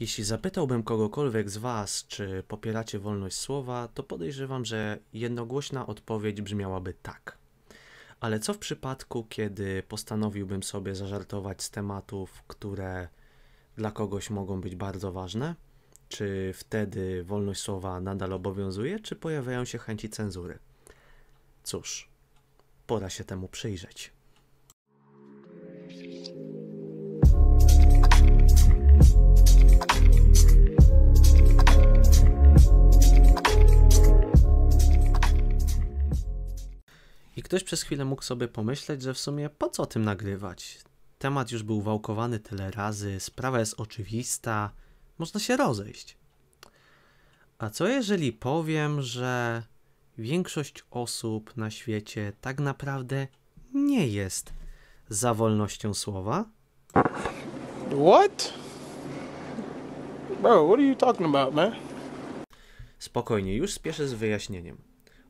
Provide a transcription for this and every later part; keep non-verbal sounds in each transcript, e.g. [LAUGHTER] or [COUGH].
Jeśli zapytałbym kogokolwiek z Was, czy popieracie wolność słowa, to podejrzewam, że jednogłośna odpowiedź brzmiałaby tak. Ale co w przypadku, kiedy postanowiłbym sobie zażartować z tematów, które dla kogoś mogą być bardzo ważne? Czy wtedy wolność słowa nadal obowiązuje, czy pojawiają się chęci cenzury? Cóż, pora się temu przyjrzeć. I ktoś przez chwilę mógł sobie pomyśleć, że w sumie po co o tym nagrywać? Temat już był wałkowany tyle razy, sprawa jest oczywista, można się rozejść. A co jeżeli powiem, że większość osób na świecie tak naprawdę nie jest za wolnością słowa? What? Bro, what are you talking about, man? Spokojnie, już spieszę z wyjaśnieniem.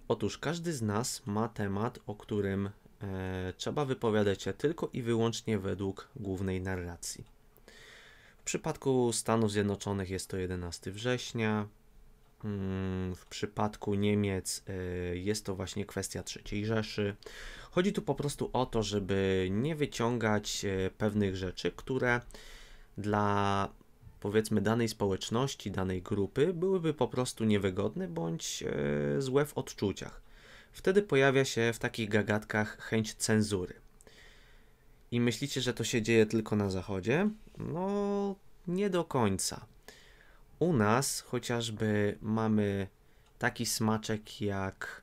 Otóż każdy z nas ma temat, o którym e, trzeba wypowiadać się tylko i wyłącznie według głównej narracji. W przypadku Stanów Zjednoczonych jest to 11 września, mm, w przypadku Niemiec e, jest to właśnie kwestia III Rzeszy. Chodzi tu po prostu o to, żeby nie wyciągać e, pewnych rzeczy, które dla powiedzmy danej społeczności, danej grupy byłyby po prostu niewygodne bądź e, złe w odczuciach. Wtedy pojawia się w takich gagatkach chęć cenzury. I myślicie, że to się dzieje tylko na Zachodzie? No, nie do końca. U nas chociażby mamy taki smaczek jak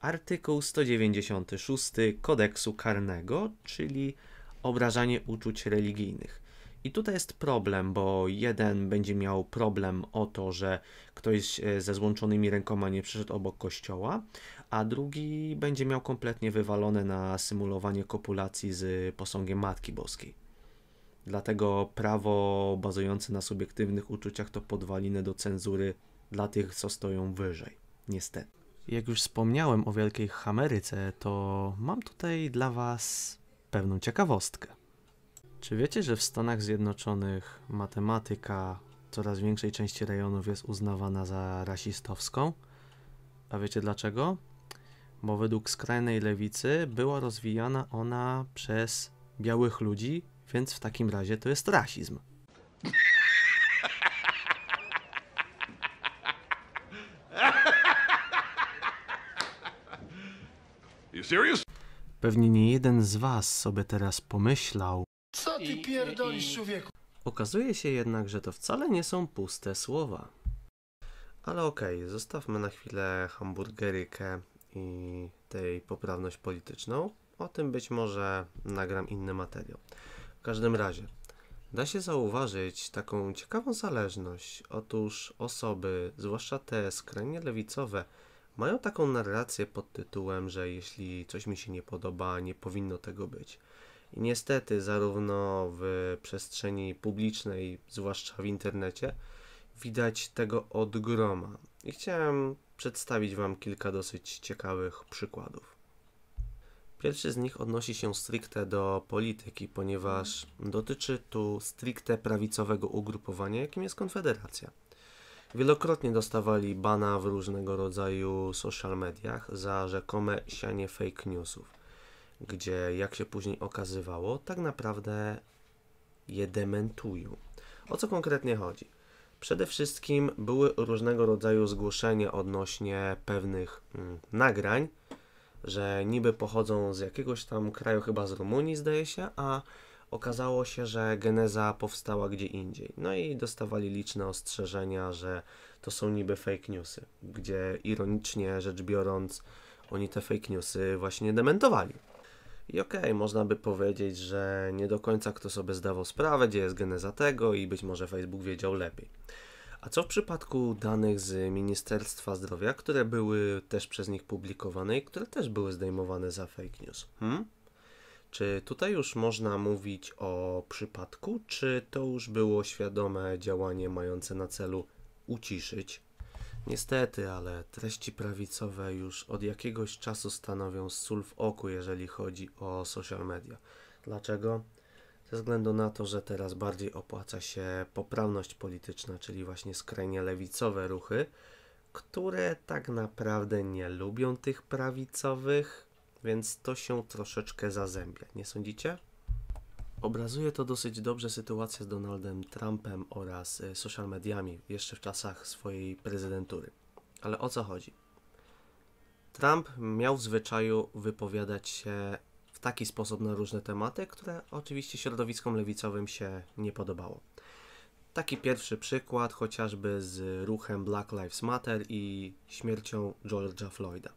artykuł 196 kodeksu karnego, czyli obrażanie uczuć religijnych. I tutaj jest problem, bo jeden będzie miał problem o to, że ktoś e, ze złączonymi rękoma nie przyszedł obok kościoła, a drugi będzie miał kompletnie wywalone na symulowanie kopulacji z posągiem Matki Boskiej. Dlatego prawo bazujące na subiektywnych uczuciach to podwaliny do cenzury dla tych, co stoją wyżej. Niestety. Jak już wspomniałem o Wielkiej Ameryce, to mam tutaj dla Was pewną ciekawostkę. Czy wiecie, że w Stanach Zjednoczonych matematyka coraz większej części rejonów jest uznawana za rasistowską? A wiecie dlaczego? Bo według skrajnej lewicy była rozwijana ona przez białych ludzi, więc w takim razie to jest rasizm. You serious? Pewnie nie jeden z was sobie teraz pomyślał, ty pierdolisz, człowieku? Okazuje się jednak, że to wcale nie są puste słowa. Ale okej, okay, zostawmy na chwilę hamburgerykę i tej poprawność polityczną. O tym być może nagram inny materiał. W każdym razie, da się zauważyć taką ciekawą zależność. Otóż osoby, zwłaszcza te skrajnie lewicowe, mają taką narrację pod tytułem, że jeśli coś mi się nie podoba, nie powinno tego być. I niestety, zarówno w przestrzeni publicznej, zwłaszcza w internecie, widać tego od groma. I chciałem przedstawić Wam kilka dosyć ciekawych przykładów. Pierwszy z nich odnosi się stricte do polityki, ponieważ dotyczy tu stricte prawicowego ugrupowania, jakim jest Konfederacja. Wielokrotnie dostawali bana w różnego rodzaju social mediach za rzekome sianie fake newsów gdzie, jak się później okazywało, tak naprawdę je dementują. O co konkretnie chodzi? Przede wszystkim były różnego rodzaju zgłoszenia odnośnie pewnych mm, nagrań, że niby pochodzą z jakiegoś tam kraju, chyba z Rumunii, zdaje się, a okazało się, że geneza powstała gdzie indziej. No i dostawali liczne ostrzeżenia, że to są niby fake newsy, gdzie ironicznie rzecz biorąc, oni te fake newsy właśnie dementowali. I okej, okay, można by powiedzieć, że nie do końca kto sobie zdawał sprawę, gdzie jest geneza tego i być może Facebook wiedział lepiej. A co w przypadku danych z Ministerstwa Zdrowia, które były też przez nich publikowane i które też były zdejmowane za fake news? Hmm? Czy tutaj już można mówić o przypadku, czy to już było świadome działanie mające na celu uciszyć Niestety, ale treści prawicowe już od jakiegoś czasu stanowią sól w oku, jeżeli chodzi o social media. Dlaczego? Ze względu na to, że teraz bardziej opłaca się poprawność polityczna, czyli właśnie skrajnie lewicowe ruchy, które tak naprawdę nie lubią tych prawicowych, więc to się troszeczkę zazębia, nie sądzicie? Obrazuje to dosyć dobrze sytuację z Donaldem Trumpem oraz e, social mediami jeszcze w czasach swojej prezydentury. Ale o co chodzi? Trump miał w zwyczaju wypowiadać się w taki sposób na różne tematy, które oczywiście środowiskom lewicowym się nie podobało. Taki pierwszy przykład chociażby z ruchem Black Lives Matter i śmiercią George'a Floyda.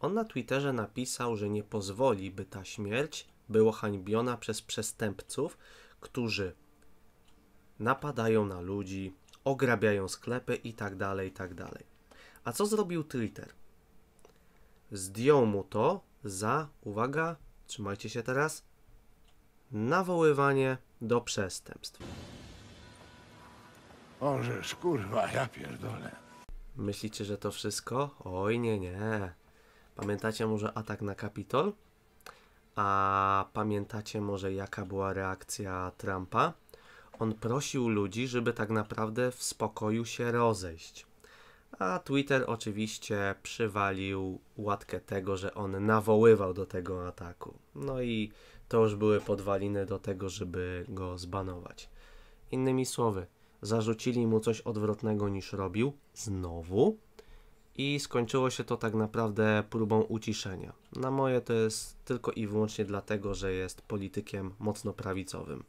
On na Twitterze napisał, że nie pozwoli, by ta śmierć było hańbiona przez przestępców, którzy napadają na ludzi, ograbiają sklepy itd., tak itd. Tak A co zrobił Twitter? Zdjął mu to za, uwaga, trzymajcie się teraz, nawoływanie do przestępstw. Ożeż kurwa, ja pierdolę. Myślicie, że to wszystko? Oj, nie, nie. Pamiętacie może atak na Kapitol? A pamiętacie może jaka była reakcja Trumpa? On prosił ludzi, żeby tak naprawdę w spokoju się rozejść. A Twitter oczywiście przywalił łatkę tego, że on nawoływał do tego ataku. No i to już były podwaliny do tego, żeby go zbanować. Innymi słowy, zarzucili mu coś odwrotnego niż robił. Znowu i skończyło się to tak naprawdę próbą uciszenia. Na moje to jest tylko i wyłącznie dlatego, że jest politykiem mocno prawicowym.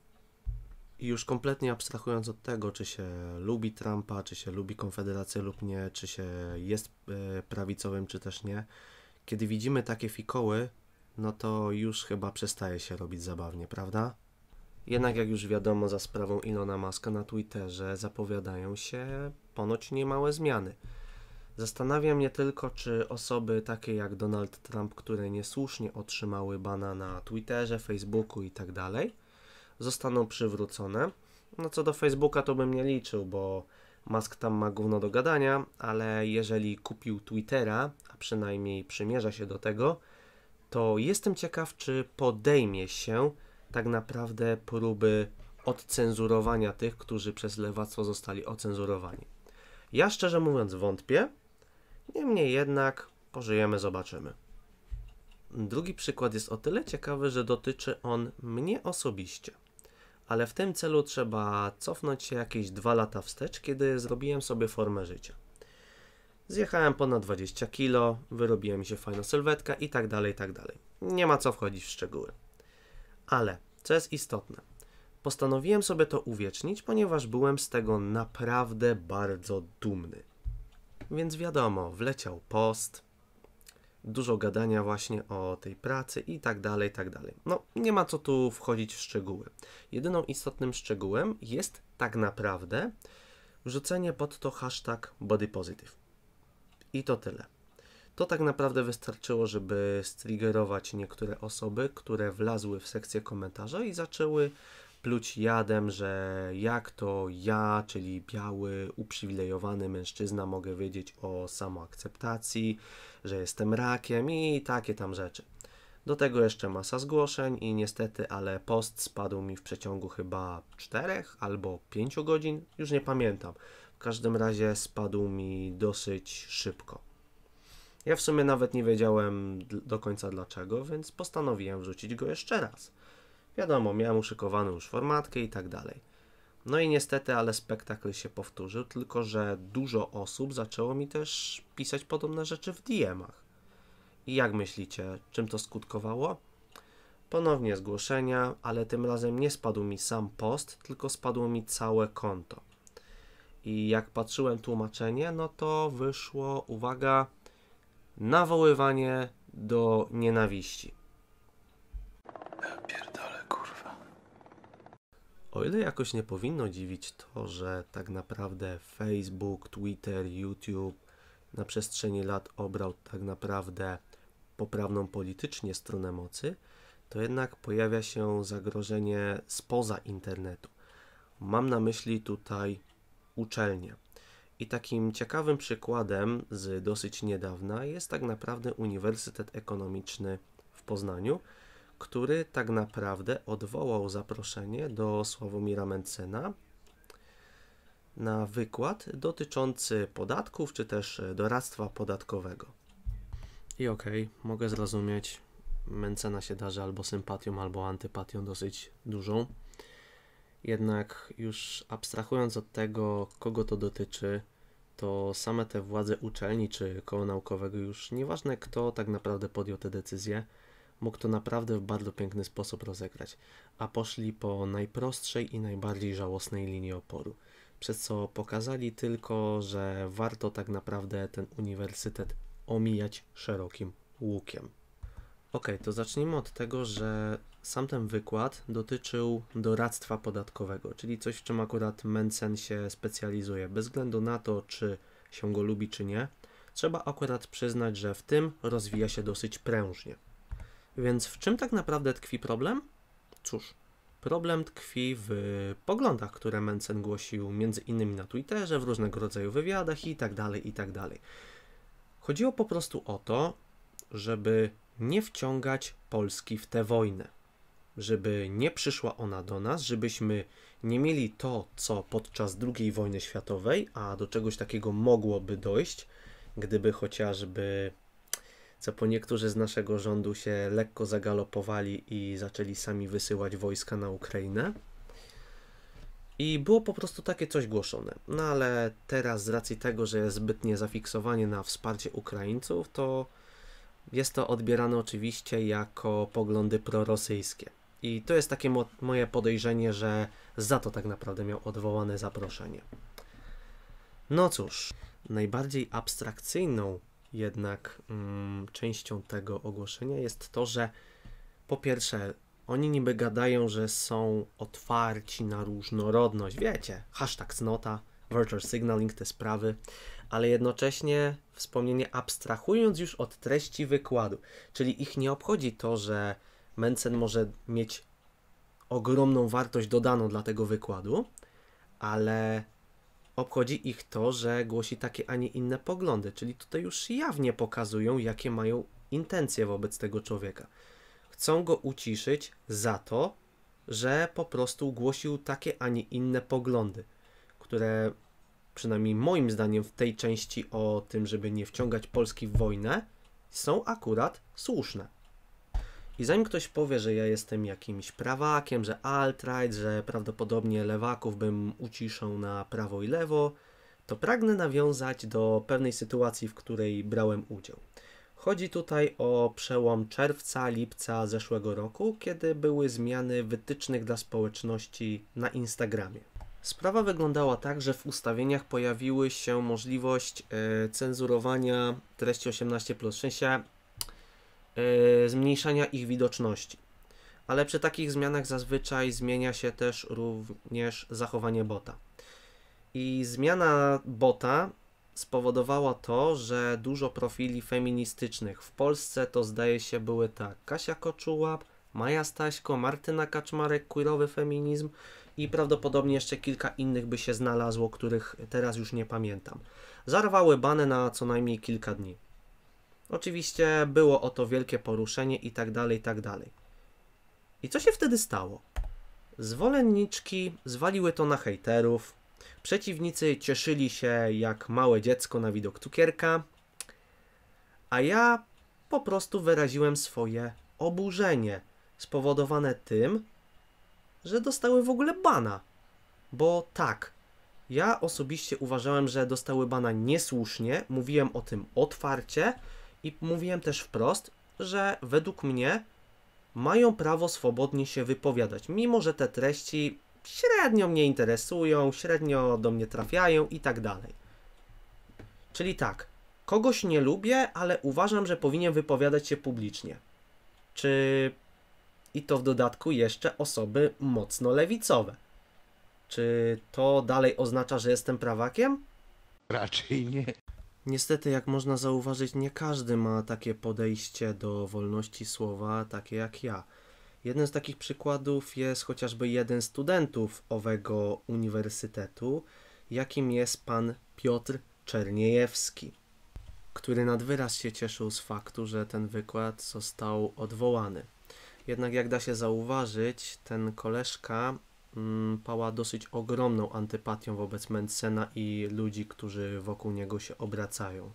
I już kompletnie abstrahując od tego, czy się lubi Trumpa, czy się lubi Konfederację lub nie, czy się jest e, prawicowym, czy też nie, kiedy widzimy takie fikoły, no to już chyba przestaje się robić zabawnie, prawda? Jednak jak już wiadomo, za sprawą Ilona Maska na Twitterze zapowiadają się ponoć niemałe zmiany. Zastanawia mnie tylko, czy osoby takie jak Donald Trump, które niesłusznie otrzymały bana na Twitterze, Facebooku itd., tak zostaną przywrócone. No co do Facebooka to bym nie liczył, bo Musk tam ma gówno do gadania, ale jeżeli kupił Twittera, a przynajmniej przymierza się do tego, to jestem ciekaw, czy podejmie się tak naprawdę próby odcenzurowania tych, którzy przez lewactwo zostali ocenzurowani. Ja szczerze mówiąc wątpię, Niemniej jednak pożyjemy, zobaczymy. Drugi przykład jest o tyle ciekawy, że dotyczy on mnie osobiście. Ale w tym celu trzeba cofnąć się jakieś dwa lata wstecz, kiedy zrobiłem sobie formę życia. Zjechałem ponad 20 kg, wyrobiłem mi się fajna sylwetka i tak dalej, i tak dalej. Nie ma co wchodzić w szczegóły. Ale, co jest istotne, postanowiłem sobie to uwiecznić, ponieważ byłem z tego naprawdę bardzo dumny. Więc wiadomo, wleciał post, dużo gadania właśnie o tej pracy i tak dalej, i tak dalej. No, nie ma co tu wchodzić w szczegóły. Jedyną istotnym szczegółem jest tak naprawdę wrzucenie pod to hashtag bodypositive. I to tyle. To tak naprawdę wystarczyło, żeby striggerować niektóre osoby, które wlazły w sekcję komentarza i zaczęły pluć jadem, że jak to ja, czyli biały, uprzywilejowany mężczyzna, mogę wiedzieć o samoakceptacji, że jestem rakiem i takie tam rzeczy. Do tego jeszcze masa zgłoszeń i niestety, ale post spadł mi w przeciągu chyba 4 albo 5 godzin, już nie pamiętam. W każdym razie spadł mi dosyć szybko. Ja w sumie nawet nie wiedziałem do końca dlaczego, więc postanowiłem wrzucić go jeszcze raz. Wiadomo, miałem uszykowaną już formatkę i tak dalej. No i niestety, ale spektakl się powtórzył, tylko że dużo osób zaczęło mi też pisać podobne rzeczy w DM-ach. I jak myślicie, czym to skutkowało? Ponownie zgłoszenia, ale tym razem nie spadł mi sam post, tylko spadło mi całe konto. I jak patrzyłem tłumaczenie, no to wyszło, uwaga, nawoływanie do nienawiści. O ile jakoś nie powinno dziwić to, że tak naprawdę Facebook, Twitter, YouTube na przestrzeni lat obrał tak naprawdę poprawną politycznie stronę mocy, to jednak pojawia się zagrożenie spoza internetu. Mam na myśli tutaj uczelnie. I takim ciekawym przykładem z dosyć niedawna jest tak naprawdę Uniwersytet Ekonomiczny w Poznaniu, który tak naprawdę odwołał zaproszenie do Sławomira Mencena na wykład dotyczący podatków czy też e, doradztwa podatkowego. I okej, okay, mogę zrozumieć, Mencena się darzy albo sympatią, albo antypatią dosyć dużą. Jednak już abstrahując od tego, kogo to dotyczy, to same te władze uczelni czy koło naukowego, już nieważne kto tak naprawdę podjął te decyzje, mógł to naprawdę w bardzo piękny sposób rozegrać, a poszli po najprostszej i najbardziej żałosnej linii oporu, przez co pokazali tylko, że warto tak naprawdę ten uniwersytet omijać szerokim łukiem. Ok, to zacznijmy od tego, że sam ten wykład dotyczył doradztwa podatkowego, czyli coś, w czym akurat Mencen się specjalizuje. Bez względu na to, czy się go lubi, czy nie, trzeba akurat przyznać, że w tym rozwija się dosyć prężnie. Więc w czym tak naprawdę tkwi problem? Cóż, problem tkwi w poglądach, które Mencen głosił między innymi na Twitterze, w różnego rodzaju wywiadach tak itd. Tak Chodziło po prostu o to, żeby nie wciągać Polski w tę wojnę, żeby nie przyszła ona do nas, żebyśmy nie mieli to, co podczas II wojny światowej, a do czegoś takiego mogłoby dojść, gdyby chociażby co po niektórzy z naszego rządu się lekko zagalopowali i zaczęli sami wysyłać wojska na Ukrainę. I było po prostu takie coś głoszone. No ale teraz z racji tego, że jest zbytnie zafiksowanie na wsparcie Ukraińców, to jest to odbierane oczywiście jako poglądy prorosyjskie. I to jest takie mo moje podejrzenie, że za to tak naprawdę miał odwołane zaproszenie. No cóż, najbardziej abstrakcyjną jednak mm, częścią tego ogłoszenia jest to, że po pierwsze, oni niby gadają, że są otwarci na różnorodność, wiecie, hashtag cnota, virtual signaling, te sprawy, ale jednocześnie wspomnienie abstrahując już od treści wykładu, czyli ich nie obchodzi to, że Mencen może mieć ogromną wartość dodaną dla tego wykładu, ale obchodzi ich to, że głosi takie, a nie inne poglądy. Czyli tutaj już jawnie pokazują, jakie mają intencje wobec tego człowieka. Chcą go uciszyć za to, że po prostu głosił takie, a nie inne poglądy, które przynajmniej moim zdaniem w tej części o tym, żeby nie wciągać Polski w wojnę, są akurat słuszne. I zanim ktoś powie, że ja jestem jakimś prawakiem, że alt-right, że prawdopodobnie lewaków bym uciszał na prawo i lewo, to pragnę nawiązać do pewnej sytuacji, w której brałem udział. Chodzi tutaj o przełom czerwca-lipca zeszłego roku, kiedy były zmiany wytycznych dla społeczności na Instagramie. Sprawa wyglądała tak, że w ustawieniach pojawiły się możliwość yy, cenzurowania treści 18+. W sensie E, zmniejszania ich widoczności. Ale przy takich zmianach zazwyczaj zmienia się też również zachowanie bota. I zmiana bota spowodowała to, że dużo profili feministycznych w Polsce to zdaje się były tak Kasia Koczułap, Maja Staśko, Martyna Kaczmarek, queerowy feminizm i prawdopodobnie jeszcze kilka innych by się znalazło, których teraz już nie pamiętam. Zarwały bane na co najmniej kilka dni. Oczywiście było o to wielkie poruszenie i tak dalej, i tak dalej. I co się wtedy stało? Zwolenniczki zwaliły to na hejterów, przeciwnicy cieszyli się jak małe dziecko na widok cukierka, a ja po prostu wyraziłem swoje oburzenie spowodowane tym, że dostały w ogóle bana. Bo tak, ja osobiście uważałem, że dostały bana niesłusznie, mówiłem o tym otwarcie, i mówiłem też wprost, że według mnie mają prawo swobodnie się wypowiadać, mimo że te treści średnio mnie interesują, średnio do mnie trafiają i tak dalej. Czyli tak, kogoś nie lubię, ale uważam, że powinien wypowiadać się publicznie. Czy i to w dodatku jeszcze osoby mocno lewicowe. Czy to dalej oznacza, że jestem prawakiem? Raczej nie. Niestety, jak można zauważyć, nie każdy ma takie podejście do wolności słowa, takie jak ja. Jeden z takich przykładów jest chociażby jeden z studentów owego uniwersytetu, jakim jest pan Piotr Czerniejewski, który nad wyraz się cieszył z faktu, że ten wykład został odwołany. Jednak jak da się zauważyć, ten koleżka pała dosyć ogromną antypatią wobec Mencena i ludzi, którzy wokół niego się obracają.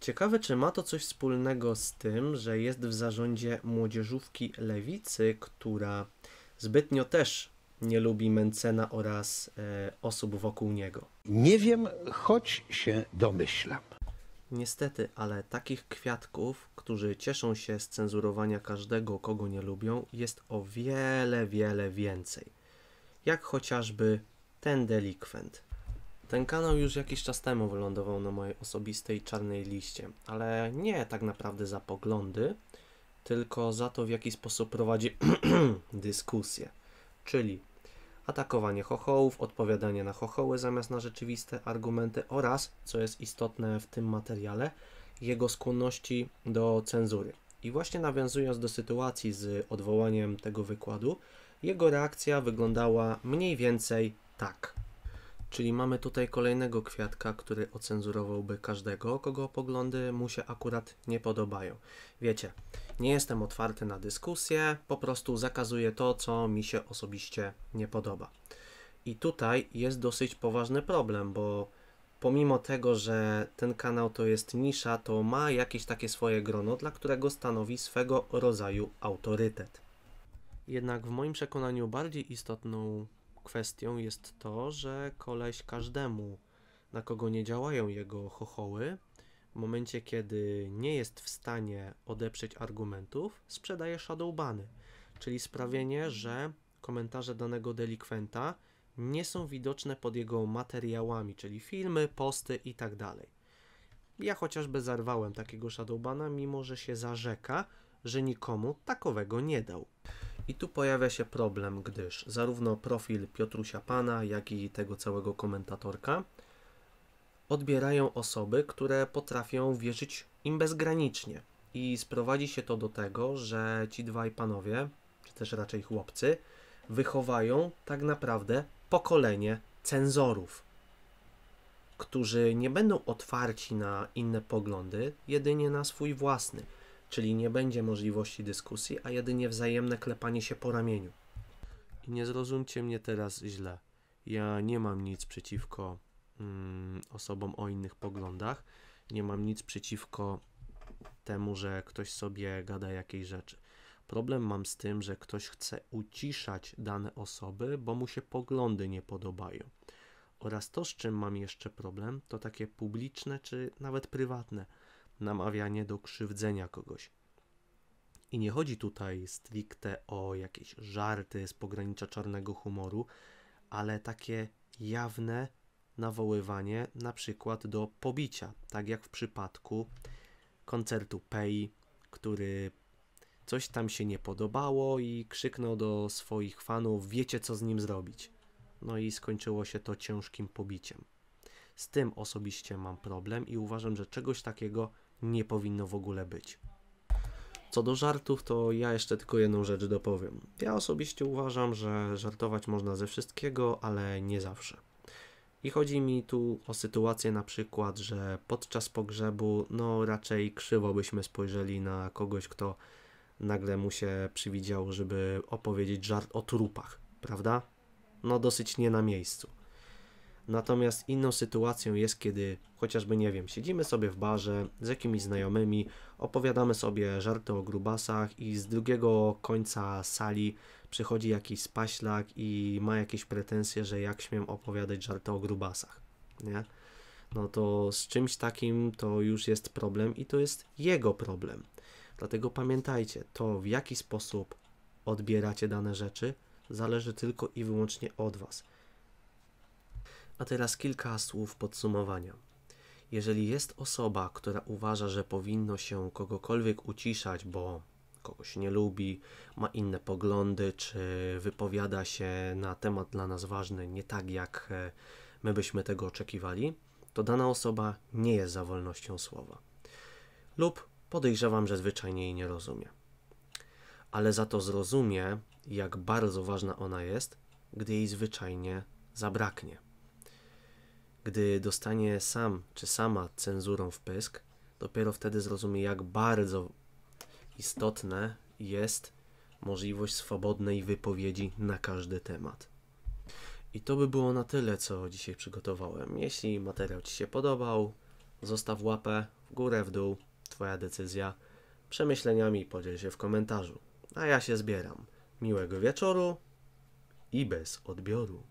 Ciekawe, czy ma to coś wspólnego z tym, że jest w zarządzie młodzieżówki lewicy, która zbytnio też nie lubi Mencena oraz e, osób wokół niego. Nie wiem, choć się domyślam. Niestety, ale takich kwiatków, którzy cieszą się z cenzurowania każdego, kogo nie lubią, jest o wiele, wiele więcej jak chociażby ten delikwent. Ten kanał już jakiś czas temu wylądował na mojej osobistej czarnej liście, ale nie tak naprawdę za poglądy, tylko za to, w jaki sposób prowadzi [CLEARS THROAT] dyskusję. Czyli atakowanie chochołów, odpowiadanie na chochoły zamiast na rzeczywiste argumenty oraz, co jest istotne w tym materiale, jego skłonności do cenzury. I właśnie nawiązując do sytuacji z odwołaniem tego wykładu, jego reakcja wyglądała mniej więcej tak. Czyli mamy tutaj kolejnego kwiatka, który ocenzurowałby każdego, kogo poglądy mu się akurat nie podobają. Wiecie, nie jestem otwarty na dyskusję, po prostu zakazuję to, co mi się osobiście nie podoba. I tutaj jest dosyć poważny problem, bo pomimo tego, że ten kanał to jest nisza, to ma jakieś takie swoje grono, dla którego stanowi swego rodzaju autorytet. Jednak w moim przekonaniu bardziej istotną kwestią jest to, że koleś każdemu, na kogo nie działają jego chochoły, w momencie kiedy nie jest w stanie odeprzeć argumentów, sprzedaje shadowbany, czyli sprawienie, że komentarze danego delikwenta nie są widoczne pod jego materiałami, czyli filmy, posty itd. Tak ja chociażby zarwałem takiego shadowbana, mimo że się zarzeka, że nikomu takowego nie dał. I tu pojawia się problem, gdyż zarówno profil Piotrusia Pana, jak i tego całego komentatorka odbierają osoby, które potrafią wierzyć im bezgranicznie. I sprowadzi się to do tego, że ci dwaj panowie, czy też raczej chłopcy, wychowają tak naprawdę pokolenie cenzorów, którzy nie będą otwarci na inne poglądy, jedynie na swój własny czyli nie będzie możliwości dyskusji, a jedynie wzajemne klepanie się po ramieniu. I nie zrozumcie mnie teraz źle. Ja nie mam nic przeciwko mm, osobom o innych poglądach, nie mam nic przeciwko temu, że ktoś sobie gada jakiejś rzeczy. Problem mam z tym, że ktoś chce uciszać dane osoby, bo mu się poglądy nie podobają. Oraz to, z czym mam jeszcze problem, to takie publiczne czy nawet prywatne namawianie do krzywdzenia kogoś. I nie chodzi tutaj stricte o jakieś żarty z pogranicza czarnego humoru, ale takie jawne nawoływanie na przykład do pobicia, tak jak w przypadku koncertu Pei, który coś tam się nie podobało i krzyknął do swoich fanów: Wiecie co z nim zrobić. No i skończyło się to ciężkim pobiciem. Z tym osobiście mam problem i uważam, że czegoś takiego nie powinno w ogóle być. Co do żartów, to ja jeszcze tylko jedną rzecz dopowiem. Ja osobiście uważam, że żartować można ze wszystkiego, ale nie zawsze. I chodzi mi tu o sytuację na przykład, że podczas pogrzebu, no raczej krzywo byśmy spojrzeli na kogoś, kto nagle mu się przywidział, żeby opowiedzieć żart o trupach, prawda? No dosyć nie na miejscu. Natomiast inną sytuacją jest, kiedy chociażby, nie wiem, siedzimy sobie w barze z jakimiś znajomymi, opowiadamy sobie żarty o grubasach i z drugiego końca sali przychodzi jakiś spaślak i ma jakieś pretensje, że jak śmiem opowiadać żarty o grubasach, nie? No to z czymś takim to już jest problem i to jest jego problem. Dlatego pamiętajcie, to w jaki sposób odbieracie dane rzeczy zależy tylko i wyłącznie od Was. A teraz kilka słów podsumowania. Jeżeli jest osoba, która uważa, że powinno się kogokolwiek uciszać, bo kogoś nie lubi, ma inne poglądy, czy wypowiada się na temat dla nas ważny nie tak, jak e, my byśmy tego oczekiwali, to dana osoba nie jest za wolnością słowa. Lub podejrzewam, że zwyczajnie jej nie rozumie. Ale za to zrozumie, jak bardzo ważna ona jest, gdy jej zwyczajnie zabraknie. Gdy dostanie sam czy sama cenzurą w pysk, dopiero wtedy zrozumie, jak bardzo istotne jest możliwość swobodnej wypowiedzi na każdy temat. I to by było na tyle, co dzisiaj przygotowałem. Jeśli materiał Ci się podobał, zostaw łapę w górę, w dół, Twoja decyzja. Przemyśleniami podziel się w komentarzu. A ja się zbieram. Miłego wieczoru i bez odbioru.